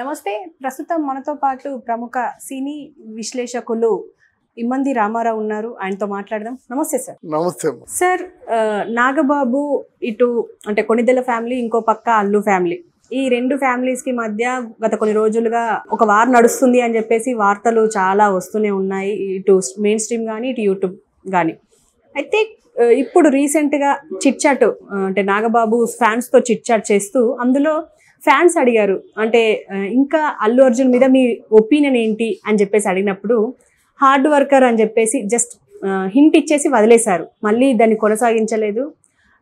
నమస్తే ప్రస్తుతం మనతో పాటు ప్రముఖ సినీ విశ్లేషకులు ఇమ్మంది రామారావు ఉన్నారు ఆయనతో మాట్లాడదాం నమస్తే సార్ నమస్తే సార్ నాగబాబు ఇటు అంటే కొనిదెల ఫ్యామిలీ ఇంకో పక్క అల్లు ఫ్యామిలీ ఈ రెండు ఫ్యామిలీస్ కి మధ్య గత కొన్ని రోజులుగా ఒక వార్ నడుస్తుంది అని చెప్పేసి వార్తలు చాలా వస్తూనే ఉన్నాయి ఇటు మెయిన్ స్ట్రీమ్ కానీ ఇటు యూట్యూబ్ కానీ అయితే ఇప్పుడు రీసెంట్గా చిట్చాట్ అంటే నాగబాబు ఫ్యాన్స్తో చిట్చాట్ చేస్తూ అందులో ఫ్యాన్స్ అడిగారు అంటే ఇంకా అల్లు అర్జున్ మీద మీ ఒపీనియన్ ఏంటి అని చెప్పేసి అడిగినప్పుడు హార్డ్ వర్కర్ అని చెప్పేసి జస్ట్ హింట్ ఇచ్చేసి వదిలేశారు మళ్ళీ దాన్ని కొనసాగించలేదు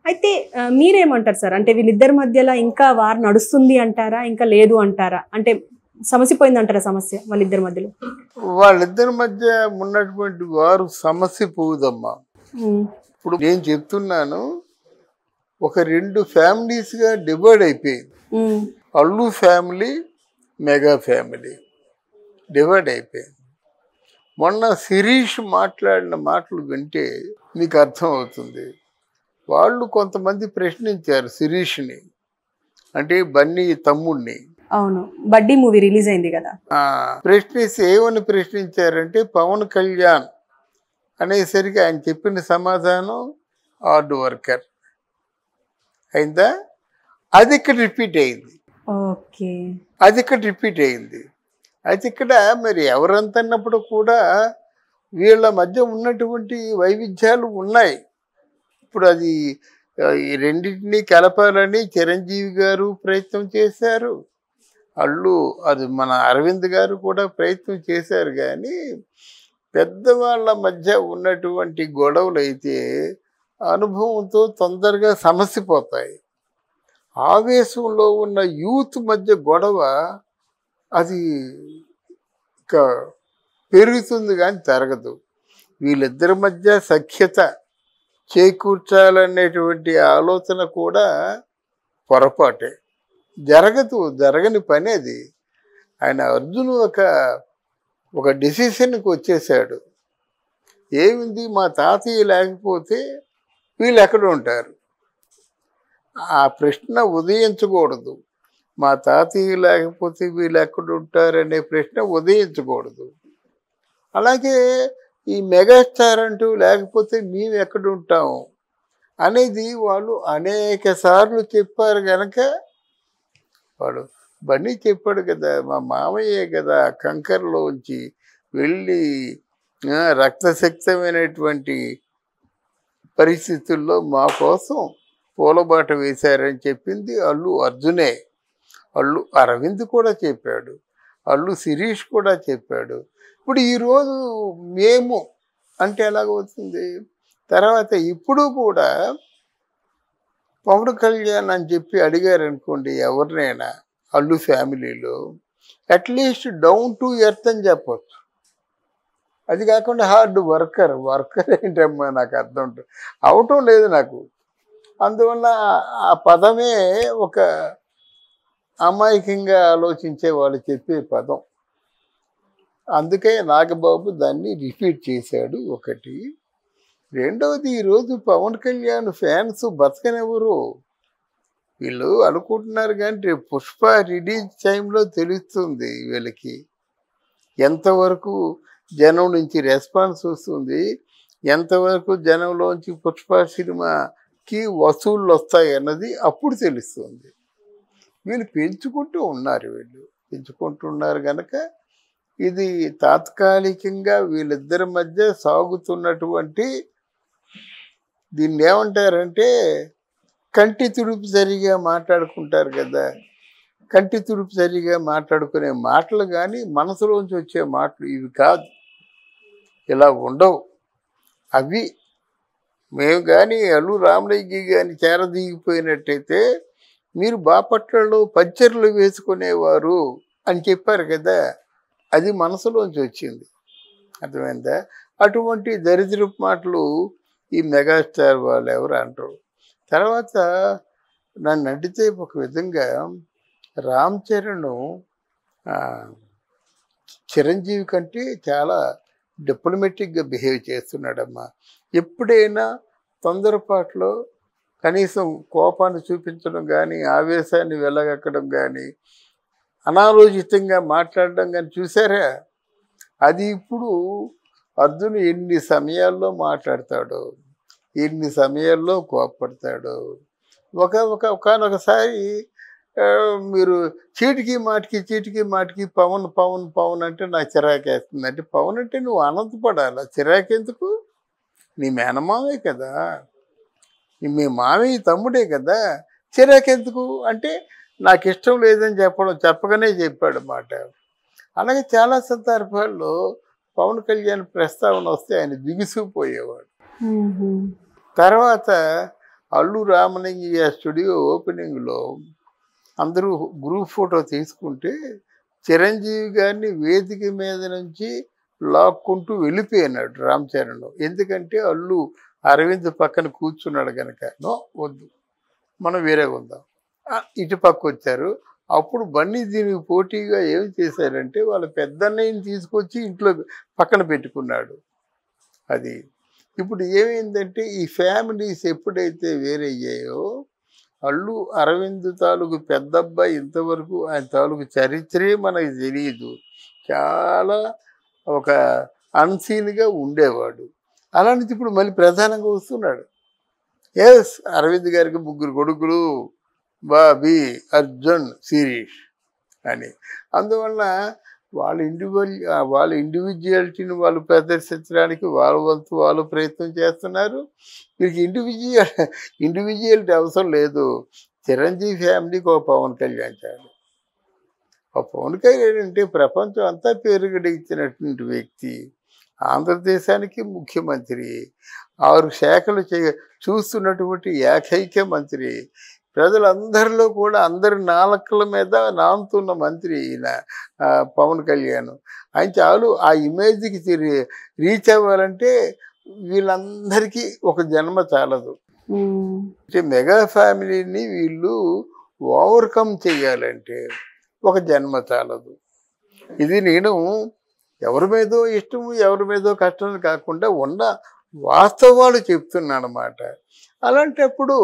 అయితే మీరేమంటారు సార్ అంటే వీళ్ళిద్దరి మధ్యలో ఇంకా వారు నడుస్తుంది అంటారా ఇంకా లేదు అంటారా అంటే సమస్య పోయిందంటారా సమస్య వాళ్ళిద్దరి మధ్యలో వాళ్ళిద్దరి మధ్య ఉన్నటువంటి వారు సమస్య పోదమ్మా ఇప్పుడు నేను చెప్తున్నాను ఒక రెండు ఫ్యామిలీస్గా డివైడ్ అయిపోయింది Allu family mega family divide అయిపోయింది మొన్న శిరీష్ మాట్లాడిన మాటలు వింటే మీకు అర్థమవుతుంది వాళ్ళు కొంతమంది ప్రశ్నించారు శిరీష్ని అంటే బన్నీ తమ్ముడిని అవును బడ్డీ మూవీ రిలీజ్ అయింది కదా ప్రశ్నిస్తే ఏమని ప్రశ్నించారంటే పవన్ కళ్యాణ్ అనేసరికి ఆయన చెప్పిన సమాధానం హార్డ్ వర్కర్ అయిందా అది ఇక్కడ రిపీట్ అయింది అది ఇక్కడ రిపీట్ అయింది అయితే ఇక్కడ మరి ఎవరంతన్నప్పుడు కూడా వీళ్ళ మధ్య ఉన్నటువంటి వైవిధ్యాలు ఉన్నాయి ఇప్పుడు అది రెండింటినీ కలపాలని చిరంజీవి గారు ప్రయత్నం చేశారు అల్లు అది మన అరవింద్ గారు కూడా ప్రయత్నం చేశారు కానీ పెద్దవాళ్ళ మధ్య ఉన్నటువంటి గొడవలు అయితే అనుభవంతో తొందరగా సమస్య పోతాయి ఆవేశంలో ఉన్న యూత్ మధ్య గొడవ అది ఇక పెరుగుతుంది కానీ జరగదు వీళ్ళిద్దరి మధ్య సఖ్యత చేకూర్చాలనేటువంటి ఆలోచన కూడా పొరపాటే జరగదు జరగని పని అది ఆయన అర్జును ఒక ఒక డెసిషన్కి వచ్చేసాడు ఏమింది మా తాతయ్య లేకపోతే వీళ్ళు ఎక్కడ ఉంటారు ఆ ప్రశ్న ఉదయించకూడదు మా తాతయ్య లేకపోతే వీళ్ళు ఎక్కడ ఉంటారు అనే ప్రశ్న ఉదయించకూడదు అలాగే ఈ మెగాస్టార్ అంటూ లేకపోతే మేము ఎక్కడ ఉంటాము అనేది వాళ్ళు అనేక సార్లు చెప్పారు కనుక వాడు బండి చెప్పాడు కదా మా మామయ్యే కదా కంకర్లోంచి వెళ్ళి రక్తశక్తమైనటువంటి పరిస్థితుల్లో మా కోసం పూలబాట వేశారని చెప్పింది అల్లు అర్జునే అల్లు అరవింద్ కూడా చెప్పాడు అల్లు శిరీష్ కూడా చెప్పాడు ఇప్పుడు ఈరోజు మేము అంటే ఎలాగవుతుంది తర్వాత ఇప్పుడు కూడా పవన్ కళ్యాణ్ అని చెప్పి అడిగారనుకోండి ఎవరినైనా అల్లు ఫ్యామిలీలో అట్లీస్ట్ డౌన్ టు ఎర్త్ అని చెప్పచ్చు అది కాకుండా హార్డ్ వర్కర్ వర్కర్ ఏంటమ్మా నాకు అర్థం ఉంటుంది అవటం లేదు నాకు అందువల్ల ఆ పదమే ఒక అమాయకంగా ఆలోచించే వాళ్ళు చెప్పే పదం అందుకే నాగబాబు దాన్ని రిపీట్ చేశాడు ఒకటి రెండవది ఈరోజు పవన్ కళ్యాణ్ ఫ్యాన్స్ బతకనెవరు వీళ్ళు అనుకుంటున్నారు కానీ పుష్ప రిలీజ్ టైంలో తెలుస్తుంది వీళ్ళకి ఎంతవరకు జనం నుంచి రెస్పాన్స్ వస్తుంది ఎంతవరకు జనంలోంచి పుష్ప సినిమాకి వసూళ్ళు వస్తాయి అన్నది అప్పుడు తెలుస్తుంది వీళ్ళు పెంచుకుంటూ ఉన్నారు వీళ్ళు పెంచుకుంటున్నారు కనుక ఇది తాత్కాలికంగా వీళ్ళిద్దరి మధ్య సాగుతున్నటువంటి దీన్ని ఏమంటారంటే కంటి తుడుపు సరిగా మాట్లాడుకుంటారు కదా కంటి తుడుపు సరిగా మాట్లాడుకునే మాటలు కానీ మనసులోంచి వచ్చే మాటలు ఇవి కాదు ఇలా ఉండవు అవి మేము కానీ అల్లు రామలింగి కానీ చేరదీగిపోయినట్టయితే మీరు బాపట్లలో పంచర్లు వేసుకునేవారు అని చెప్పారు కదా అది మనసులోంచి వచ్చింది అర్థమైందా అటువంటి దరిద్రపు మాటలు ఈ మెగాస్టార్ వాళ్ళు ఎవరు అంటారు తర్వాత నన్ను అడితే ఒక విధంగా రామ్ చరణ్ చిరంజీవి కంటే చాలా డిప్లొమెటిక్గా బిహేవ్ చేస్తున్నాడమ్మా ఎప్పుడైనా తొందరపాట్లో కనీసం కోపాన్ని చూపించడం కానీ ఆవేశాన్ని వెళ్ళగక్కడం కానీ అనాలోచితంగా మాట్లాడడం కానీ చూసారా అది ఇప్పుడు అర్జును ఎన్ని సమయాల్లో మాట్లాడతాడు ఎన్ని సమయాల్లో కోపడతాడు ఒక ఒకనొకసారి మీరు చీటికి మాటికి చీటికి మాటికి పవన్ పవన్ పవన్ అంటే నాకు చిరాకు వేస్తుంది అంటే పవన్ అంటే నువ్వు ఆనందపడాలి చిరాకెందుకు నీ మేనమామే కదా మీ మామయ్య తమ్ముడే కదా చిరాకెందుకు అంటే నాకు ఇష్టం లేదని చెప్పడం చెప్పగానే చెప్పాడు మాట అలాగే చాలా సందర్భాల్లో పవన్ కళ్యాణ్ ప్రస్తావన వస్తే ఆయన బిగుసుకుపోయేవాడు తర్వాత అల్లు రామలింగయ్య స్టూడియో ఓపెనింగ్లో అందరూ గ్రూప్ ఫోటో తీసుకుంటే చిరంజీవి గారిని వేదిక మీద నుంచి లాక్కుంటూ వెళ్ళిపోయినాడు రామ్ చరణ్లో ఎందుకంటే అల్లు అరవింద్ పక్కన కూర్చున్నాడు కనుక నో వద్దు మనం వేరే ఉందాం ఇటు పక్క వచ్చారు అప్పుడు బన్నీ దీనికి పోటీగా ఏం చేశారంటే వాళ్ళ పెద్దన్నయ్యని తీసుకొచ్చి ఇంట్లో పక్కన పెట్టుకున్నాడు అది ఇప్పుడు ఏమైందంటే ఈ ఫ్యామిలీస్ ఎప్పుడైతే వేరయ్యాయో అల్లు అరవింద్ తాలూకు పెద్దబ్బాయి ఇంతవరకు ఆయన తాలూకు చరిత్రే మనకు తెలియదు చాలా ఒక అన్సీన్గా ఉండేవాడు అలాంటిది ఇప్పుడు మళ్ళీ ప్రధానంగా వస్తున్నాడు ఎస్ అరవింద్ గారికి ముగ్గురు కొడుకులు బాబీ అర్జున్ శిరీష్ అని అందువల్ల వాళ్ళ ఇండివిజువల్ వాళ్ళ ఇండివిజువాలిటీని వాళ్ళు ప్రదర్శించడానికి వాళ్ళ వంతు వాళ్ళు ప్రయత్నం చేస్తున్నారు వీరికి ఇండివిజువల్ ఇండివిజువాలిటీ అవసరం లేదు చిరంజీవి ఫ్యామిలీకి ఒక పవన్ కళ్యాణ్ చాడు ఆ పవన్ కళ్యాణ్ అంటే ప్రపంచం అంతా పేరుగడిగిచ్చినటువంటి వ్యక్తి ఆంధ్రదేశానికి ముఖ్యమంత్రి ఆరు శాఖలు చే చూస్తున్నటువంటి ఏకైక మంత్రి ప్రజలందరిలో కూడా అందరి నాలుకల మీద నానుతున్న మంత్రి ఈయన పవన్ కళ్యాణ్ ఆయన చాలు ఆ ఇమేజ్కి రీచ్ అవ్వాలంటే వీళ్ళందరికీ ఒక జన్మ చాలదు అంటే మెగా ఫ్యామిలీని వీళ్ళు ఓవర్కమ్ చేయాలంటే ఒక జన్మ చాలదు ఇది నేను ఎవరి మీదో ఇష్టము ఎవరి మీదో కష్టం కాకుండా ఉన్న వాస్తవాలు చెప్తున్నా అనమాట అలాంటప్పుడు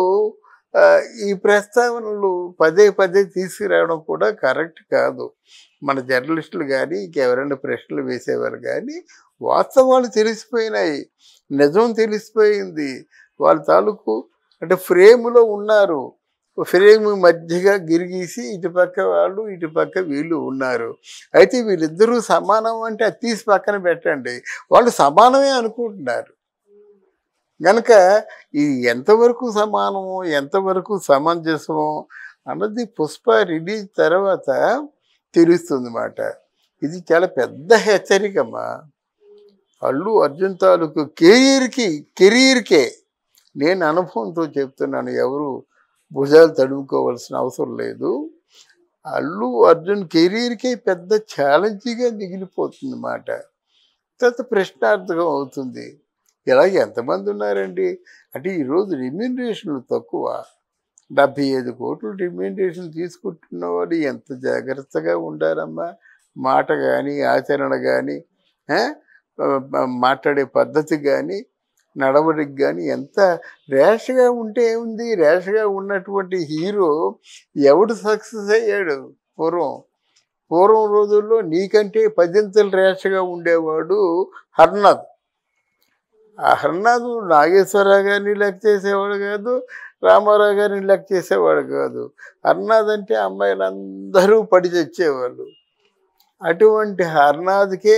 ఈ ప్రస్తావనలు పదే పదే తీసుకురావడం కూడా కరెక్ట్ కాదు మన జర్నలిస్టులు కానీ ఇంకెవరైనా ప్రశ్నలు వేసేవారు కానీ వాస్తవాలు తెలిసిపోయినాయి నిజం తెలిసిపోయింది వాళ్ళ తాలూకు అంటే ఫ్రేమ్లో ఉన్నారు ఫ్రేమ్ మధ్యగా గిరిగీసి ఇటుపక్క వాళ్ళు ఇటుపక్క వీళ్ళు ఉన్నారు అయితే వీళ్ళిద్దరూ సమానం అంటే అది తీసి పక్కన పెట్టండి వాళ్ళు సమానమే అనుకుంటున్నారు కనుక ఇది ఎంతవరకు సమానము ఎంతవరకు సమంజసము అన్నది పుష్ప రిలీజ్ తర్వాత తెలుస్తుంది మాట ఇది చాలా పెద్ద హెచ్చరికమ్మా అల్లు అర్జున్ తాలూకు కెరీర్కి కెరీర్కే నేను అనుభవంతో చెప్తున్నాను ఎవరు భుజాలు తడుముకోవాల్సిన అవసరం లేదు అల్లు అర్జున్ కెరీర్కే పెద్ద ఛాలెంజ్గా మిగిలిపోతుంది మాట తర్వాత ప్రశ్నార్థకం అవుతుంది ఇలా ఎంతమంది ఉన్నారండి అంటే ఈరోజు రిమ్యూనరేషన్లు తక్కువ డెబ్బై ఐదు కోట్లు రిమ్యూనరేషన్ తీసుకుంటున్న వాళ్ళు ఎంత జాగ్రత్తగా ఉండారమ్మా మాట కానీ ఆచరణ కానీ మాట్లాడే పద్ధతి కానీ నడవడికి కానీ ఎంత ర్యాష్గా ఉంటే ఉంది ర్యాష్గా ఉన్నటువంటి హీరో ఎవడు సక్సెస్ అయ్యాడు పూర్వం పూర్వం రోజుల్లో నీకంటే పదింతలు ర్యాష్గా ఉండేవాడు హర్నాథ్ అహర్నాథు నాగేశ్వరరావు గారిని లెక్క చేసేవాడు కాదు రామారావు గారిని లెక్క చేసేవాడు కాదు హర్నాథ్ అంటే అమ్మాయిలు అందరూ పడి చచ్చేవాళ్ళు అటువంటి హర్నాథ్కే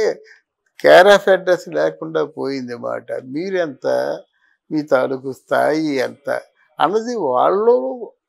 కేర్ ఆఫ్ అడ్రస్ లేకుండా పోయింది మాట మీరెంత మీ తాలూకు స్థాయి ఎంత అన్నది వాళ్ళు